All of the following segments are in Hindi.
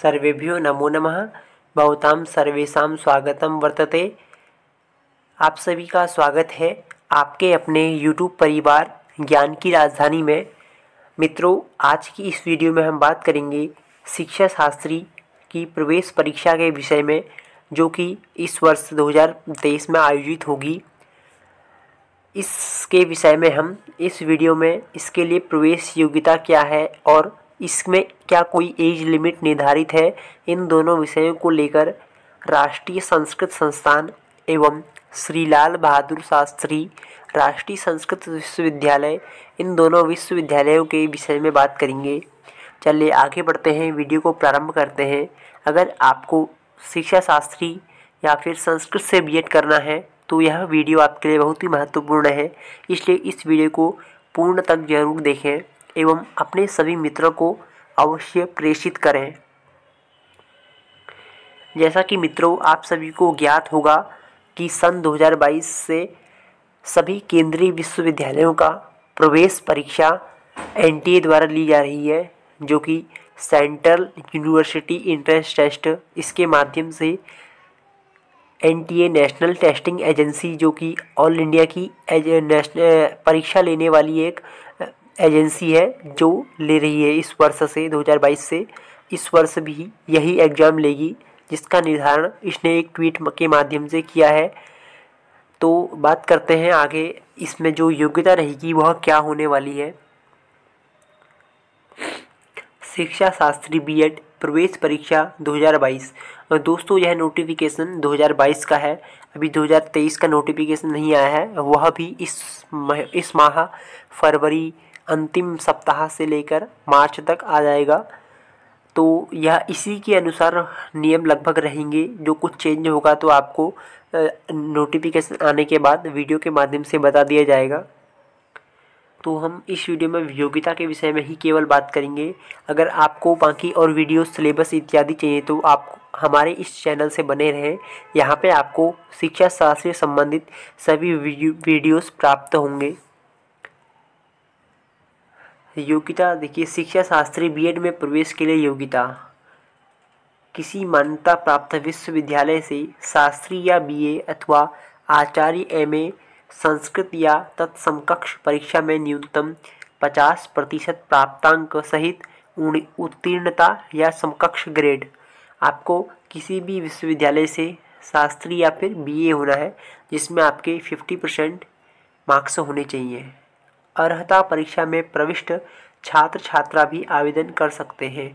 सर्वेभ्यो नमो नम भवताम सर्वेशा स्वागत वर्तते आप सभी का स्वागत है आपके अपने YouTube परिवार ज्ञान की राजधानी में मित्रों आज की इस वीडियो में हम बात करेंगे शिक्षा शास्त्री की प्रवेश परीक्षा के विषय में जो कि इस वर्ष 2023 में आयोजित होगी इसके विषय में हम इस वीडियो में इसके लिए प्रवेश योग्यता क्या है और इसमें क्या कोई एज लिमिट निर्धारित है इन दोनों विषयों को लेकर राष्ट्रीय संस्कृत संस्थान एवं श्री लाल बहादुर शास्त्री राष्ट्रीय संस्कृत विश्वविद्यालय इन दोनों विश्वविद्यालयों के विषय में बात करेंगे चलिए आगे बढ़ते हैं वीडियो को प्रारंभ करते हैं अगर आपको शिक्षा शास्त्री या फिर संस्कृत से बी करना है तो यह वीडियो आपके लिए बहुत ही महत्वपूर्ण है इसलिए इस वीडियो को पूर्ण तक जरूर देखें एवं अपने सभी मित्रों को अवश्य प्रेषित करें जैसा कि मित्रों आप सभी को ज्ञात होगा कि सन 2022 से सभी केंद्रीय विश्वविद्यालयों का प्रवेश परीक्षा एन द्वारा ली जा रही है जो कि सेंट्रल यूनिवर्सिटी इंट्रेंस टेस्ट इसके माध्यम से एन नेशनल टेस्टिंग एजेंसी जो कि ऑल इंडिया की नेशनल परीक्षा लेने वाली एक एजेंसी है जो ले रही है इस वर्ष से 2022 से इस वर्ष भी यही एग्ज़ाम लेगी जिसका निर्धारण इसने एक ट्वीट के माध्यम से किया है तो बात करते हैं आगे इसमें जो योग्यता रहेगी वह क्या होने वाली है शिक्षा शास्त्री बीएड प्रवेश परीक्षा 2022 दोस्तों यह नोटिफिकेशन 2022 का है अभी 2023 का नोटिफिकेशन नहीं आया है वह भी इस मह, इस माह फरवरी अंतिम सप्ताह से लेकर मार्च तक आ जाएगा तो यह इसी के अनुसार नियम लगभग रहेंगे जो कुछ चेंज होगा तो आपको नोटिफिकेशन आने के बाद वीडियो के माध्यम से बता दिया जाएगा तो हम इस वीडियो में योग्यता के विषय में ही केवल बात करेंगे अगर आपको बाकी और वीडियो सिलेबस इत्यादि चाहिए तो आप हमारे इस चैनल से बने रहें यहाँ पे आपको शिक्षा शास्त्र से संबंधित सभी वीडियोस प्राप्त होंगे योग्यता देखिए शिक्षा शास्त्री बीएड में प्रवेश के लिए योग्यता किसी मान्यता प्राप्त विश्वविद्यालय से शास्त्री या बीए अथवा आचार्य एमए संस्कृत या तत्समकक्ष परीक्षा में न्यूनतम 50 प्रतिशत प्राप्तांक सहित उत्तीर्णता या समकक्ष ग्रेड आपको किसी भी विश्वविद्यालय से शास्त्री या फिर बीए होना है जिसमें आपके 50 परसेंट मार्क्स होने चाहिए अर्हता परीक्षा में प्रविष्ट छात्र छात्रा भी आवेदन कर सकते हैं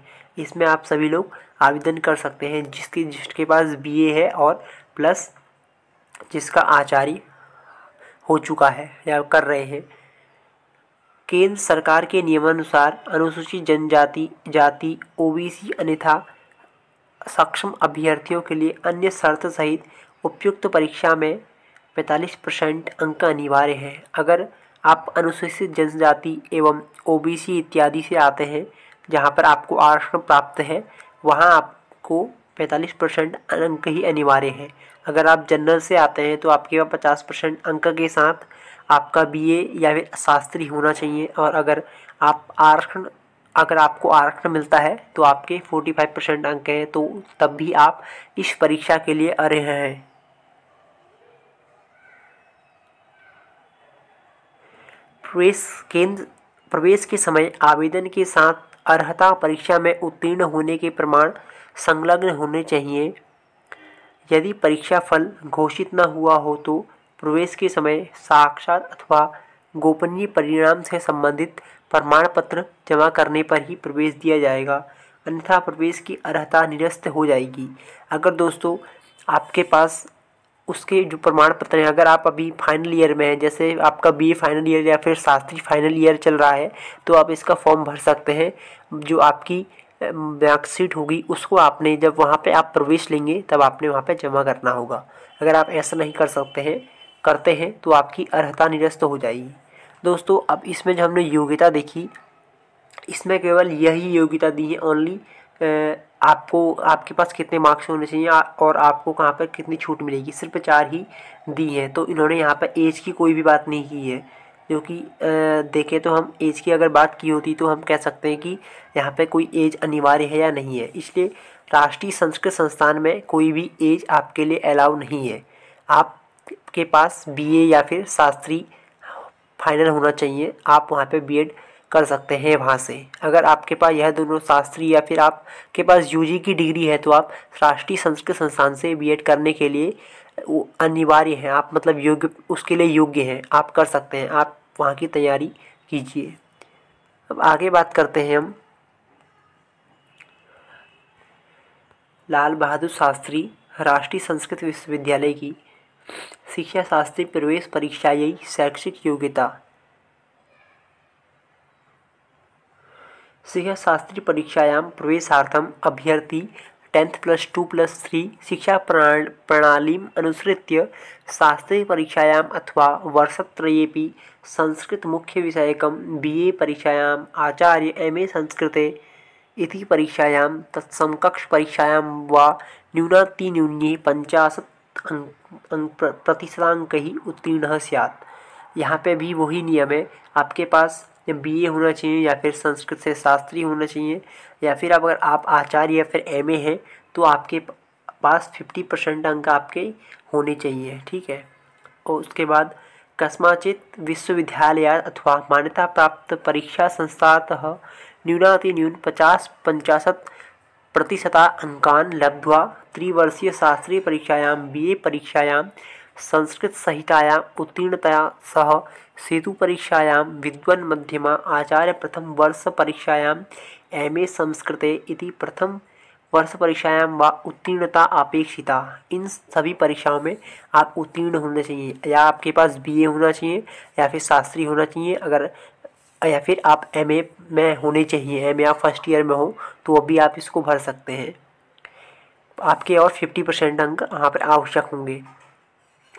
इसमें आप सभी लोग आवेदन कर सकते हैं जिसकी जिसके पास बीए है और प्लस जिसका आचार्य हो चुका है या कर रहे हैं केंद्र सरकार के नियमानुसार अनुसूचित जनजाति जाति ओबीसी अन्यथा सक्षम अभ्यर्थियों के लिए अन्य शर्त सहित उपयुक्त परीक्षा में 45 परसेंट अंक अनिवार्य है अगर आप अनुसूचित जनजाति एवं ओबीसी इत्यादि से आते हैं जहाँ पर आपको आरक्षण प्राप्त है वहाँ आपको पैंतालीस परसेंट अंक ही अनिवार्य है अगर आप जनरल से आते हैं तो आपके पास पचास परसेंट अंक के साथ आपका बीए या फिर शास्त्री होना चाहिए और अगर आप आरक्षण अगर आपको आरक्षण मिलता है तो आपके 45 परसेंट अंक हैं तो तब भी आप इस परीक्षा के लिए अरे हैं प्रवेश केंद्र प्रवेश के समय आवेदन के साथ अर्हता परीक्षा में उत्तीर्ण होने के प्रमाण संलग्न होने चाहिए यदि परीक्षा फल घोषित न हुआ हो तो प्रवेश के समय साक्षात अथवा गोपनीय परिणाम से संबंधित प्रमाण पत्र जमा करने पर ही प्रवेश दिया जाएगा अन्यथा प्रवेश की अर्हता निरस्त हो जाएगी अगर दोस्तों आपके पास उसके जो प्रमाण पत्र हैं अगर आप अभी फाइनल ईयर में हैं जैसे आपका बी फाइनल ईयर या फिर शास्त्री फाइनल ईयर चल रहा है तो आप इसका फॉर्म भर सकते हैं जो आपकी मार्कशीट होगी उसको आपने जब वहाँ पे आप प्रवेश लेंगे तब आपने वहाँ पे जमा करना होगा अगर आप ऐसा नहीं कर सकते हैं करते हैं तो आपकी अर्हता निरस्त हो जाएगी दोस्तों अब इसमें जो हमने योग्यता देखी इसमें केवल यही योग्यता दी है ओनली आपको आपके पास कितने मार्क्स होने चाहिए और आपको कहाँ पर कितनी छूट मिलेगी सिर्फ चार ही दी है तो इन्होंने यहाँ पर एज की कोई भी बात नहीं की है जो कि देखें तो हम एज की अगर बात की होती तो हम कह सकते हैं कि यहाँ पर कोई एज अनिवार्य है या नहीं है इसलिए राष्ट्रीय संस्कृत संस्थान में कोई भी एज आपके लिए अलाउ नहीं है आपके पास बीए या फिर शास्त्री फाइनल होना चाहिए आप वहाँ पे बीएड कर सकते हैं वहाँ से अगर आपके पास यह दोनों शास्त्री या फिर आपके पास यूजी की डिग्री है तो आप राष्ट्रीय संस्कृत संस्थान से बी करने के लिए अनिवार्य हैं आप मतलब योग्य उसके लिए योग्य हैं आप कर सकते हैं आप वहाँ की तैयारी कीजिए अब आगे बात करते हैं हम लाल बहादुर शास्त्री राष्ट्रीय संस्कृत विश्वविद्यालय की शिक्षा शास्त्री प्रवेश परीक्षा यही शैक्षिक योग्यता परीक्षायाँ प्रवेशार्थम् अभ्यर्थी tenth plus two plus three शिक्षा शिक्षाप्रणा प्रणाली अनुसृत्य शास्त्रीयपरीक्षायाम् अथवा मुख्य संस्कृतमुख्यविषयकं B A परीक्षायाम् Acharya M A संस्कृते इति परीक्षायां तत्समकक्षपरीक्षायां वा न्यूनातिन्यून्ये पञ्चाशत् अङ्क प्रतिशताङ्कैः उत्तीर्णः यहाँ पे भी वही नियम है आपके पास या बी ए होना चाहिए या फिर संस्कृत से शास्त्री होना चाहिए या फिर आप अगर आप आचार्य या फिर एम ए हैं तो आपके पास फिफ्टी परसेंट अंक आपके होने चाहिए ठीक है और उसके बाद कस्माचित विश्वविद्यालय अथवा मान्यता प्राप्त परीक्षा संस्थात न्यूनातिन्यून पचास पंचाशत प्रतिशता अंकान लब्धवा त्रिवर्षीय शास्त्रीय परीक्षायाम बीए परीक्षायाम संस्कृत संहितायाँ उत्तीर्णतया सह सेतु परीक्षायां विद्वन मध्यमा आचार्य प्रथम वर्ष परीक्षायां एम ए संस्कृते इति प्रथम वर्ष परीक्षायां व उत्तीर्णता अपेक्षिता इन सभी परीक्षाओं में आप उत्तीर्ण होने चाहिए या आपके पास बीए होना चाहिए या फिर शास्त्री होना चाहिए अगर या फिर आप एमए में होने चाहिए एम ए आप फर्स्ट ईयर में हो तो अभी आप इसको भर सकते हैं आपके और फिफ्टी परसेंट अंक यहाँ पर आवश्यक होंगे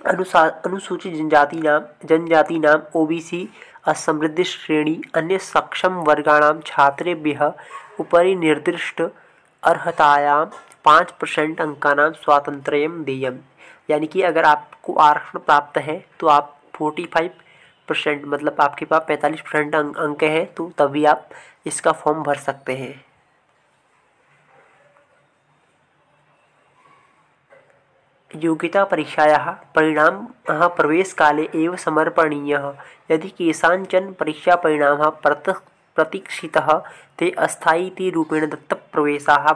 अनुसा अनुसूचित जनजाति नाम जनजाति नाम ओ बी सी असमृद्ध श्रेणी अन्य सक्षम वर्गाणां छात्रेभ्य उपरि निर्दिष्ट अर्हताया पाँच परसेंट अंकानां स्वातंत्र देयम यानी कि अगर आपको आरक्षण प्राप्त है तो आप फोर्टी फाइव परसेंट मतलब आपके पास पैंतालीस परसेंट अंक हैं तो तभी आप इसका फॉर्म भर सकते हैं योग्यतापरीक्षायाः परिणामः काले एव समर्पणीय यदि परीक्षा परिणाम प्रत प्रतीक्षिता ते अभ्यर्थीना दत्तप्रवेशाः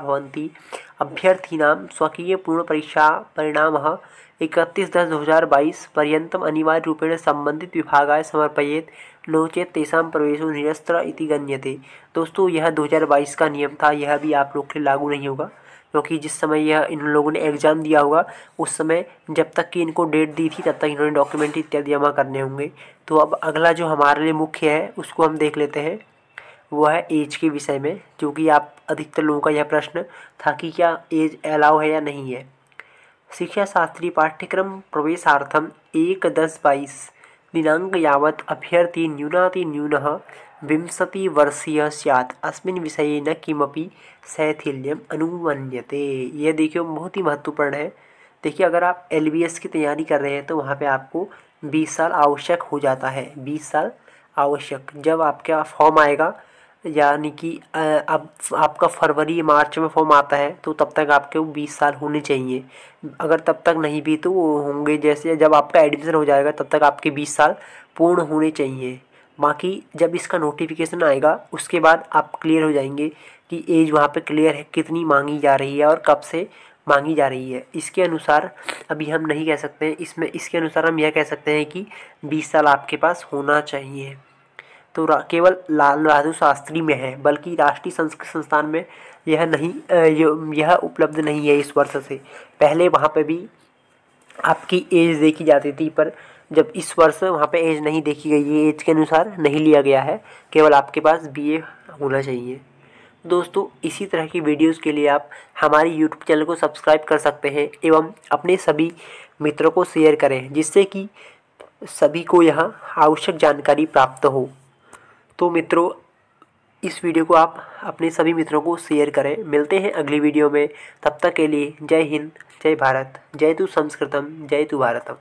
पूर्ण परीक्षा परिणाम इकतीस दस दो हज़ार बाईस पर्यन्तम् अनिवार्यरूपेण संबंधित विभागाय समर्पयेत नोचे चेत तेषां प्रवेशो निरस्त्र इति गण्यते दोस्तों यह 2022 का नियम था यह भी आप लोग के लागू नहीं होगा क्योंकि जिस समय यह इन लोगों ने एग्ज़ाम दिया होगा उस समय जब तक कि इनको डेट दी थी तब तक इन्होंने डॉक्यूमेंट इत्यादि जमा करने होंगे तो अब अगला जो हमारे लिए मुख्य है उसको हम देख लेते हैं वो है एज के विषय में जो कि आप अधिकतर लोगों का यह प्रश्न था कि क्या एज अलाउ है या नहीं है शिक्षा शास्त्री पाठ्यक्रम प्रवेशार्थम एक दस बाईस दिनांक यावत अभ्यर्थी न्यूनाति न्यून विंशति वर्षीय स्यात् अस्मिन् विषय न किमपि शैथिल्यम अनुमन्यते ये देखिए बहुत ही महत्वपूर्ण है देखिए अगर आप एल की तैयारी कर रहे हैं तो वहाँ पे आपको बीस साल आवश्यक हो जाता है बीस साल आवश्यक जब आपका फॉर्म आएगा यानी कि अब आपका फरवरी मार्च में फॉर्म आता है तो तब तक आपके वो बीस साल होने चाहिए अगर तब तक नहीं भी तो वो होंगे जैसे जब आपका एडमिशन हो जाएगा तब तक आपके बीस साल पूर्ण होने चाहिए बाकी जब इसका नोटिफिकेशन आएगा उसके बाद आप क्लियर हो जाएंगे कि एज वहाँ पे क्लियर है कितनी मांगी जा रही है और कब से मांगी जा रही है इसके अनुसार अभी हम नहीं कह सकते हैं इसमें इसके अनुसार हम यह कह सकते हैं कि बीस साल आपके पास होना चाहिए तो केवल लाल बहादुर शास्त्री में है बल्कि राष्ट्रीय संस्कृत संस्थान में यह नहीं यह उपलब्ध नहीं है इस वर्ष से पहले वहाँ पर भी आपकी एज देखी जाती थी पर जब इस वर्ष वहाँ पे एज नहीं देखी गई है एज के अनुसार नहीं लिया गया है केवल आपके पास बी होना चाहिए दोस्तों इसी तरह की वीडियोस के लिए आप हमारे यूट्यूब चैनल को सब्सक्राइब कर सकते हैं एवं अपने सभी मित्रों को शेयर करें जिससे कि सभी को यहाँ आवश्यक जानकारी प्राप्त हो तो मित्रों इस वीडियो को आप अपने सभी मित्रों को शेयर करें मिलते हैं अगली वीडियो में तब तक के लिए जय हिंद जय भारत जय तु संस्कृतम जय तु भारतम